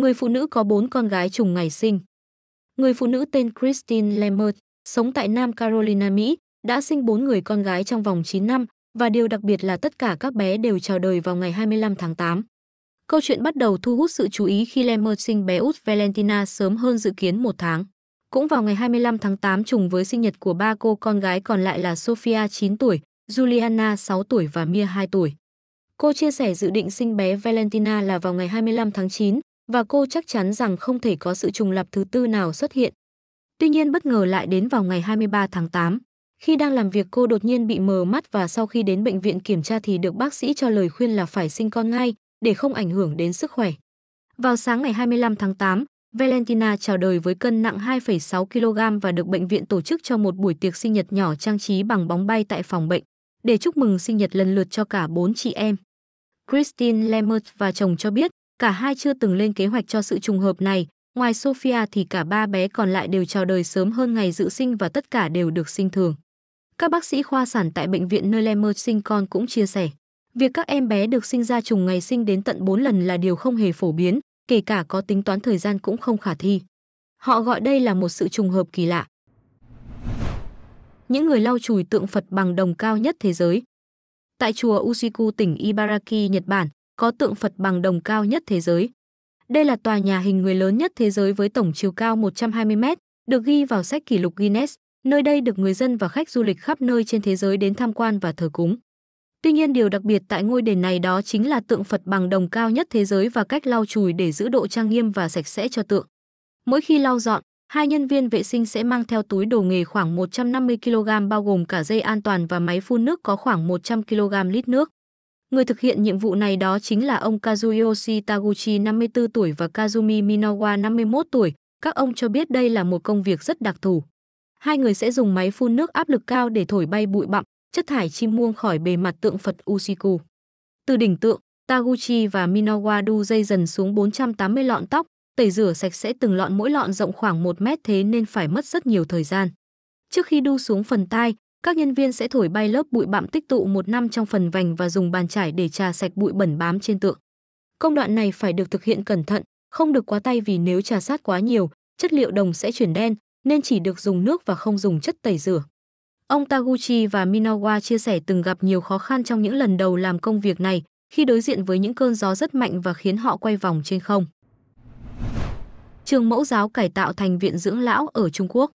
người phụ nữ có bốn con gái trùng ngày sinh. Người phụ nữ tên Christine Lambert, sống tại Nam Carolina, Mỹ, đã sinh bốn người con gái trong vòng 9 năm và điều đặc biệt là tất cả các bé đều chào đời vào ngày 25 tháng 8. Câu chuyện bắt đầu thu hút sự chú ý khi Lambert sinh bé út Valentina sớm hơn dự kiến một tháng. Cũng vào ngày 25 tháng 8 trùng với sinh nhật của ba cô con gái còn lại là Sophia 9 tuổi, Juliana 6 tuổi và Mia 2 tuổi. Cô chia sẻ dự định sinh bé Valentina là vào ngày 25 tháng 9 và cô chắc chắn rằng không thể có sự trùng lặp thứ tư nào xuất hiện. Tuy nhiên bất ngờ lại đến vào ngày 23 tháng 8. Khi đang làm việc cô đột nhiên bị mờ mắt và sau khi đến bệnh viện kiểm tra thì được bác sĩ cho lời khuyên là phải sinh con ngay để không ảnh hưởng đến sức khỏe. Vào sáng ngày 25 tháng 8, Valentina chào đời với cân nặng 2,6 kg và được bệnh viện tổ chức cho một buổi tiệc sinh nhật nhỏ trang trí bằng bóng bay tại phòng bệnh để chúc mừng sinh nhật lần lượt cho cả bốn chị em. Christine Lemert và chồng cho biết Cả hai chưa từng lên kế hoạch cho sự trùng hợp này, ngoài Sophia thì cả ba bé còn lại đều chào đời sớm hơn ngày dự sinh và tất cả đều được sinh thường. Các bác sĩ khoa sản tại bệnh viện nơi Lemmer sinh con cũng chia sẻ, việc các em bé được sinh ra trùng ngày sinh đến tận 4 lần là điều không hề phổ biến, kể cả có tính toán thời gian cũng không khả thi. Họ gọi đây là một sự trùng hợp kỳ lạ. Những người lau chùi tượng Phật bằng đồng cao nhất thế giới. Tại chùa Ushiku tỉnh Ibaraki, Nhật Bản, có tượng Phật bằng đồng cao nhất thế giới. Đây là tòa nhà hình người lớn nhất thế giới với tổng chiều cao 120 mét, được ghi vào sách kỷ lục Guinness. Nơi đây được người dân và khách du lịch khắp nơi trên thế giới đến tham quan và thờ cúng. Tuy nhiên điều đặc biệt tại ngôi đền này đó chính là tượng Phật bằng đồng cao nhất thế giới và cách lau chùi để giữ độ trang nghiêm và sạch sẽ cho tượng. Mỗi khi lau dọn, hai nhân viên vệ sinh sẽ mang theo túi đồ nghề khoảng 150 kg bao gồm cả dây an toàn và máy phun nước có khoảng 100 kg lít nước. Người thực hiện nhiệm vụ này đó chính là ông Kazuyoshi Taguchi 54 tuổi và Kazumi Minowa 51 tuổi. Các ông cho biết đây là một công việc rất đặc thù. Hai người sẽ dùng máy phun nước áp lực cao để thổi bay bụi bặm, chất thải chim muông khỏi bề mặt tượng Phật Ushiku. Từ đỉnh tượng, Taguchi và Minowa đu dây dần xuống 480 lọn tóc, tẩy rửa sạch sẽ từng lọn mỗi lọn rộng khoảng 1 mét thế nên phải mất rất nhiều thời gian. Trước khi đu xuống phần tai, các nhân viên sẽ thổi bay lớp bụi bặm tích tụ một năm trong phần vành và dùng bàn chải để trà sạch bụi bẩn bám trên tượng. Công đoạn này phải được thực hiện cẩn thận, không được quá tay vì nếu trà sát quá nhiều, chất liệu đồng sẽ chuyển đen, nên chỉ được dùng nước và không dùng chất tẩy rửa. Ông Taguchi và Minowa chia sẻ từng gặp nhiều khó khăn trong những lần đầu làm công việc này khi đối diện với những cơn gió rất mạnh và khiến họ quay vòng trên không. Trường mẫu giáo cải tạo thành viện dưỡng lão ở Trung Quốc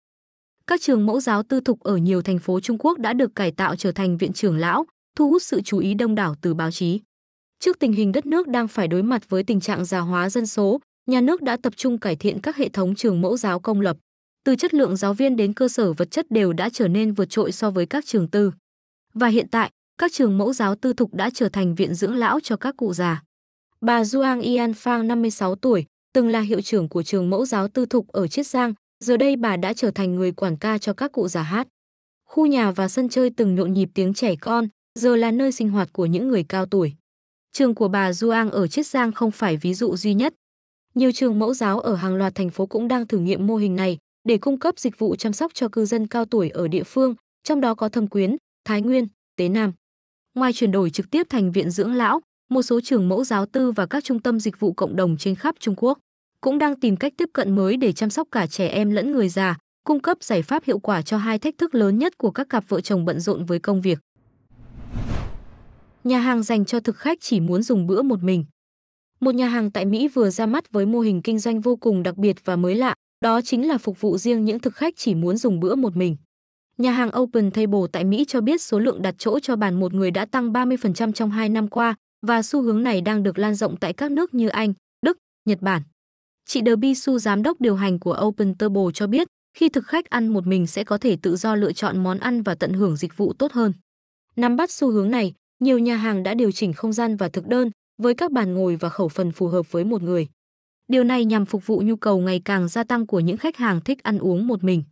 các trường mẫu giáo tư thục ở nhiều thành phố Trung Quốc đã được cải tạo trở thành viện trưởng lão, thu hút sự chú ý đông đảo từ báo chí. Trước tình hình đất nước đang phải đối mặt với tình trạng già hóa dân số, nhà nước đã tập trung cải thiện các hệ thống trường mẫu giáo công lập. Từ chất lượng giáo viên đến cơ sở vật chất đều đã trở nên vượt trội so với các trường tư. Và hiện tại, các trường mẫu giáo tư thục đã trở thành viện dưỡng lão cho các cụ già. Bà Duang Yan Phang 56 tuổi, từng là hiệu trưởng của trường mẫu giáo tư thục ở Chiết Giang, Giờ đây bà đã trở thành người quản ca cho các cụ già hát. Khu nhà và sân chơi từng nhộn nhịp tiếng trẻ con, giờ là nơi sinh hoạt của những người cao tuổi. Trường của bà Duang ở Chiết Giang không phải ví dụ duy nhất. Nhiều trường mẫu giáo ở hàng loạt thành phố cũng đang thử nghiệm mô hình này để cung cấp dịch vụ chăm sóc cho cư dân cao tuổi ở địa phương, trong đó có Thâm Quyến, Thái Nguyên, Tế Nam. Ngoài chuyển đổi trực tiếp thành viện dưỡng lão, một số trường mẫu giáo tư và các trung tâm dịch vụ cộng đồng trên khắp Trung Quốc cũng đang tìm cách tiếp cận mới để chăm sóc cả trẻ em lẫn người già, cung cấp giải pháp hiệu quả cho hai thách thức lớn nhất của các cặp vợ chồng bận rộn với công việc. Nhà hàng dành cho thực khách chỉ muốn dùng bữa một mình. Một nhà hàng tại Mỹ vừa ra mắt với mô hình kinh doanh vô cùng đặc biệt và mới lạ, đó chính là phục vụ riêng những thực khách chỉ muốn dùng bữa một mình. Nhà hàng Open Table tại Mỹ cho biết số lượng đặt chỗ cho bàn một người đã tăng 30% trong 2 năm qua và xu hướng này đang được lan rộng tại các nước như Anh, Đức, Nhật Bản. Chị De Bisu, giám đốc điều hành của Open Turbo cho biết, khi thực khách ăn một mình sẽ có thể tự do lựa chọn món ăn và tận hưởng dịch vụ tốt hơn. Nắm bắt xu hướng này, nhiều nhà hàng đã điều chỉnh không gian và thực đơn với các bàn ngồi và khẩu phần phù hợp với một người. Điều này nhằm phục vụ nhu cầu ngày càng gia tăng của những khách hàng thích ăn uống một mình.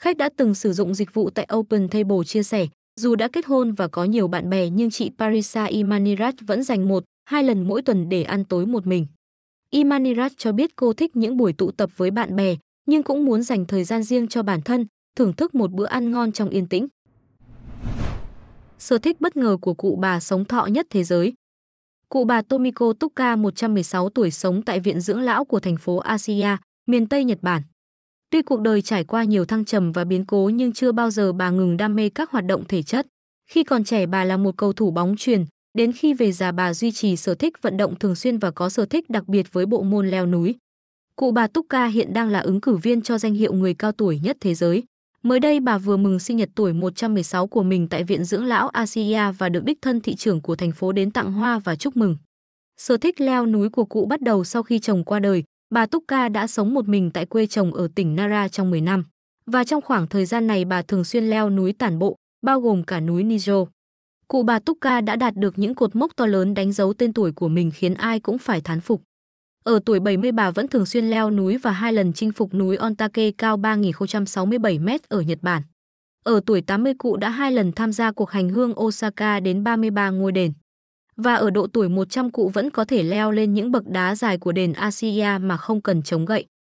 Khách đã từng sử dụng dịch vụ tại Open Table chia sẻ, dù đã kết hôn và có nhiều bạn bè nhưng chị Parisa Imaniraj vẫn dành một, hai lần mỗi tuần để ăn tối một mình. Imanirat cho biết cô thích những buổi tụ tập với bạn bè, nhưng cũng muốn dành thời gian riêng cho bản thân, thưởng thức một bữa ăn ngon trong yên tĩnh. Sở thích bất ngờ của cụ bà sống thọ nhất thế giới. Cụ bà Tomiko Tuka 116 tuổi sống tại viện dưỡng lão của thành phố Asiya, miền Tây Nhật Bản. Tuy cuộc đời trải qua nhiều thăng trầm và biến cố nhưng chưa bao giờ bà ngừng đam mê các hoạt động thể chất. Khi còn trẻ bà là một cầu thủ bóng truyền. Đến khi về già bà duy trì sở thích vận động thường xuyên và có sở thích đặc biệt với bộ môn leo núi. Cụ bà Túc Ca hiện đang là ứng cử viên cho danh hiệu người cao tuổi nhất thế giới. Mới đây bà vừa mừng sinh nhật tuổi 116 của mình tại Viện Dưỡng Lão Asia và được đích thân thị trưởng của thành phố đến tặng hoa và chúc mừng. Sở thích leo núi của cụ bắt đầu sau khi chồng qua đời, bà Túc Ca đã sống một mình tại quê chồng ở tỉnh Nara trong 10 năm. Và trong khoảng thời gian này bà thường xuyên leo núi tản bộ, bao gồm cả núi Nijo. Cụ bà Túc Ca đã đạt được những cột mốc to lớn đánh dấu tên tuổi của mình khiến ai cũng phải thán phục. Ở tuổi 70 bà vẫn thường xuyên leo núi và hai lần chinh phục núi Ontake cao 3067 m ở Nhật Bản. Ở tuổi 80 cụ đã hai lần tham gia cuộc hành hương Osaka đến 33 ngôi đền. Và ở độ tuổi 100 cụ vẫn có thể leo lên những bậc đá dài của đền Asiya mà không cần chống gậy.